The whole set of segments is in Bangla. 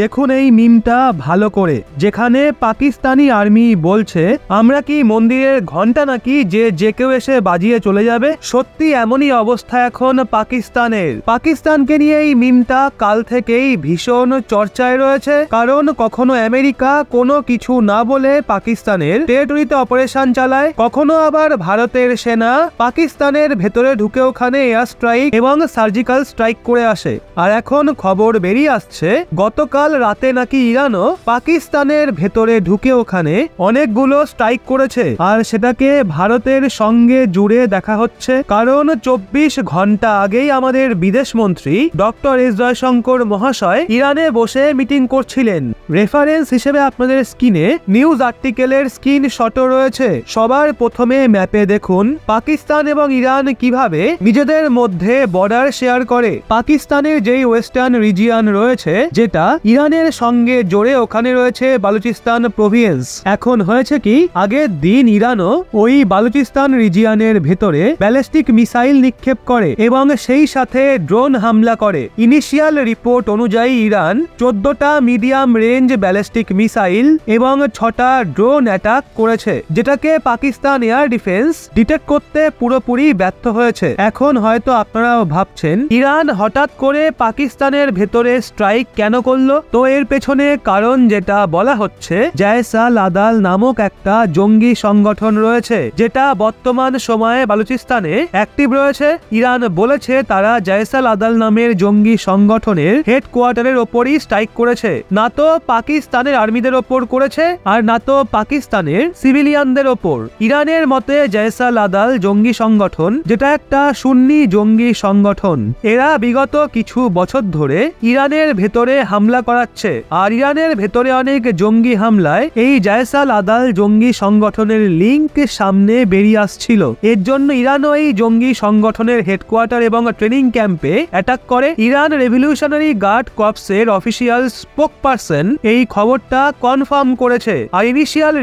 দেখুন এই মিমটা ভালো করে যেখানে পাকিস্তানি আর্মি বলছে আমরা কি মন্দিরের ঘন্টা নাকি যে যে কেউ এসে বাজিয়ে চলে যাবে সত্যি এমনই অবস্থা এখন পাকিস্তানের পাকিস্তানকে নিয়ে এই মিমটা কাল থেকেই ভীষণ চর্চায় রয়েছে কারণ কখনো আমেরিকা কোনো কিছু না বলে পাকিস্তানের টেরিটরিতে অপারেশন চালায় কখনো আবার ভারতের সেনা পাকিস্তানের ভেতরে ঢুকে ওখানে এয়ার স্ট্রাইক এবং সার্জিক্যাল স্ট্রাইক করে আসে আর এখন খবর বেরিয়ে আসছে গতকাল গতকাল রাতে নাকি ইরানও পাকিস্তানের ভেতরে ঢুকে ওখানে অনেকগুলো স্ট্রাইক করেছে আর সেটাকে ভারতের সঙ্গে জুড়ে দেখা হচ্ছে কারণ চব্বিশ ঘন্টা আগেই আমাদের বিদেশমন্ত্রী ডক্টর এস জয়শঙ্কর মহাশয় ইরানে বসে মিটিং করছিলেন রেফারেন্স হিসেবে আপনাদের স্ক্রিনে নিউজ আর্টিকেলের স্ক্রিন শটও রয়েছে সবার প্রথমে ম্যাপে দেখুন পাকিস্তান এবং ইরান কিভাবে নিজেদের মধ্যে বর্ডার শেয়ার করে পাকিস্তানের যেই ওয়েস্টার্ন রিজিয়ান রয়েছে যেটা ইরানের সঙ্গে জোরে ওখানে রয়েছে বালুচিস্তান প্রভিয়েন্স এখন হয়েছে কি আগের দিন ইরানও ওই বালুচিস্তান রিজিয়ানের ভেতরে ব্যালিস্টিক মিসাইল নিক্ষেপ করে এবং সেই সাথে ড্রোন হামলা করে ইনিশিয়াল রিপোর্ট অনুযায়ী ইরান চোদ্দটা মিডিয়াম রে রেঞ্জ ব্যালিস্টিক মিসাইল এবং ছটা ড্রোন অ্যাটাক করেছে যেটাকে পাকিস্তান এয়ার ডিফেন্স ডিটেক্ট করতে পুরোপুরি ব্যর্থ হয়েছে এখন হয়তো আপনারাও ভাবছেন ইরান হঠাৎ করে পাকিস্তানের ভেতরে স্ট্রাইক কেন করল তো এর পেছনে কারণ যেটা বলা হচ্ছে জায়সাল আদাল নামক একটা জঙ্গি সংগঠন রয়েছে যেটা বর্তমান সময়ে বালুচিস্তানে অ্যাক্টিভ রয়েছে ইরান বলেছে তারা জায়সাল আদাল নামের জঙ্গি সংগঠনের হেডকোয়ার্টারের ওপরই স্ট্রাইক করেছে না তো পাকিস্তানের আর্মিদের ওপর করেছে আর না তো পাকিস্তানের সিভিলিয়ানদের ওপর ইরানের মতে জয়সা লাদাল জঙ্গি সংগঠন যেটা একটা সুন্নি জঙ্গি সংগঠন এরা বিগত কিছু বছর ধরে ইরানের ভেতরে হামলা করাচ্ছে আর ইরানের ভেতরে অনেক জঙ্গি হামলায় এই জয়সাল আদাল জঙ্গি সংগঠনের লিঙ্ক সামনে বেরিয়ে আসছিল এর জন্য ইরানও এই জঙ্গি সংগঠনের হেডকোয়ার্টার এবং ট্রেনিং ক্যাম্পে অ্যাটাক করে ইরান রেভলিউশনারি গার্ড কপসের অফিসিয়াল স্পোক পার্সন এই খবরটা কনফার্ম করেছে আর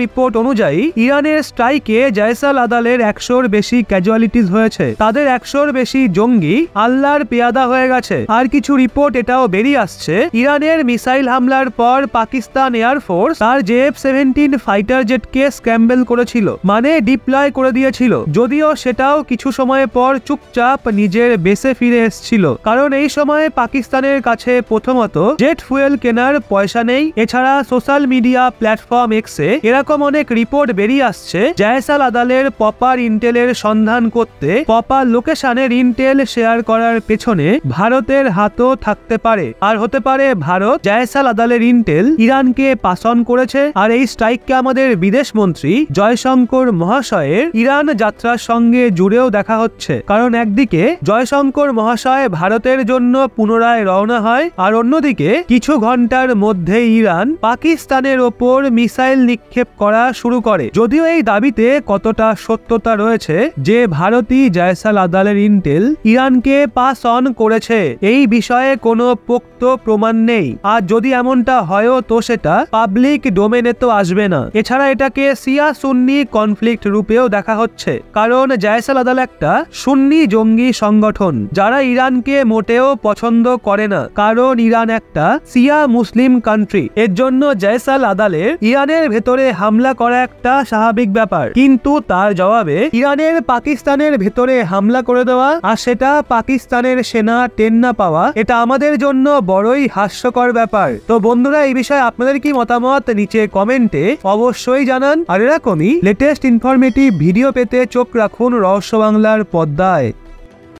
রিপোর্ট অনুযায়ী ইরানের স্ট্রাইকে জয়সাল আদালের একশোর বেশি ক্যাজুয়ালিটিস হয়েছে তাদের একশোর বেশি জঙ্গি আল্লাহর পেয়াদা হয়ে গেছে আর কিছু রিপোর্ট এটাও বেরিয়ে আসছে ইরানের মিসাইল হামলার পর পাকিস্তান এয়ারফোর্স আর জে এফ সেভেন্টিন ফাইটার জেটকে স্ক্যাম্বেল করেছিল মানে ডিপ্লয় করে দিয়েছিল যদিও সেটাও কিছু সময় পর চুপচাপ নিজের বেসে ফিরে এসছিল কারণ এই সময়ে পাকিস্তানের কাছে প্রথমত জেট ফুয়েল কেনার পয়সা নেই নেই এছাড়া সোশ্যাল মিডিয়া প্ল্যাটফর্ম এক্সে এরকম অনেক রিপোর্ট বেরিয়ে আসছে জায়সাল আদালের পপার ইন্টেলের সন্ধান করতে পপার লোকেশনের ইন্টেল শেয়ার করার পেছনে ভারতের হাতও থাকতে পারে আর হতে পারে ভারত জায়সাল আদালের ইন্টেল ইরানকে পাশন করেছে আর এই স্ট্রাইককে আমাদের বিদেশ মন্ত্রী জয়শঙ্কর মহাশয়ের ইরান যাত্রার সঙ্গে জুড়েও দেখা হচ্ছে কারণ একদিকে জয়শঙ্কর মহাশয় ভারতের জন্য পুনরায় রওনা হয় আর অন্যদিকে কিছু ঘন্টার মধ্যেই ইরান পাকিস্তানের ওপর মিসাইল নিক্ষেপ করা শুরু করে যদিও এই দাবিতে কতটা সত্যতা রয়েছে যে ভারতী জয়সাল আদালের ইন্টেল ইরানকে পাস অন করেছে এই বিষয়ে কোনো পোক্ত প্রমাণ নেই আর যদি এমনটা হয়ও তো সেটা পাবলিক ডোমেনে তো আসবে না এছাড়া এটাকে সিয়া সুন্নি কনফ্লিক্ট রূপেও দেখা হচ্ছে কারণ জায়সাল আদাল একটা সুন্নি জঙ্গি সংগঠন যারা ইরানকে মোটেও পছন্দ করে না কারণ ইরান একটা সিয়া মুসলিম কান্ট্রি এর জন্য জয়সাল আদালের ইরানের ভেতরে হামলা করা একটা স্বাভাবিক ব্যাপার কিন্তু তার জবাবে ইরানের পাকিস্তানের ভেতরে হামলা করে দেওয়া আর সেটা পাকিস্তানের সেনা টেন না পাওয়া এটা আমাদের জন্য বড়ই হাস্যকর ব্যাপার তো বন্ধুরা এই বিষয়ে আপনাদের কি মতামত নিচে কমেন্টে অবশ্যই জানান আর এরকমই লেটেস্ট ইনফরমেটিভ ভিডিও পেতে চোখ রাখুন রহস্য বাংলার পদ্মায়